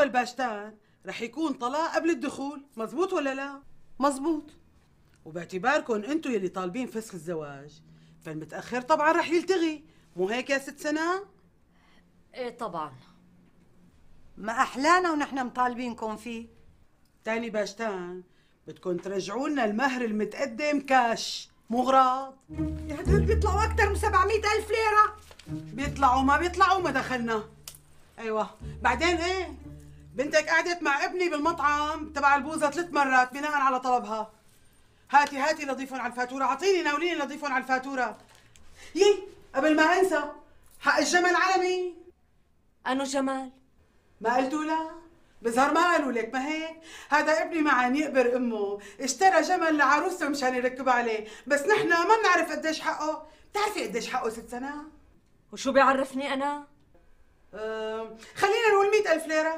اول باشتان رح يكون طلاق قبل الدخول مزبوط ولا لا مزبوط وباعتباركم انتم يلي طالبين فسخ الزواج فالمتاخر طبعا رح يلتغي مو هيك يا ست سناء ايه طبعا ما احلانا ونحن مطالبينكم فيه تاني باشتان بدكم ترجعوا لنا المهر المتقدم كاش مو غراض يا هدول بيطلعوا اكثر من 700 الف ليره بيطلعوا ما بيطلعوا ما دخلنا ايوه بعدين ايه بنتك قعدت مع ابني بالمطعم تبع البوزه ثلاث مرات بناء على طلبها هاتي هاتي لضيفهم على الفاتوره اعطيني ناوليني لضيفهم على الفاتوره يي قبل ما انسى حق الجمل على انو جمال ما قلتوا لا بظهر ما قالوا لك ما هيك هذا ابني معن يقبر امه اشترى جمل لعروسته مشان يركب عليه بس نحن ما بنعرف قديش حقه بتعرفي قديش حقه ست سنه وشو بيعرفني انا أه خلينا نقول مئة ألف ليرة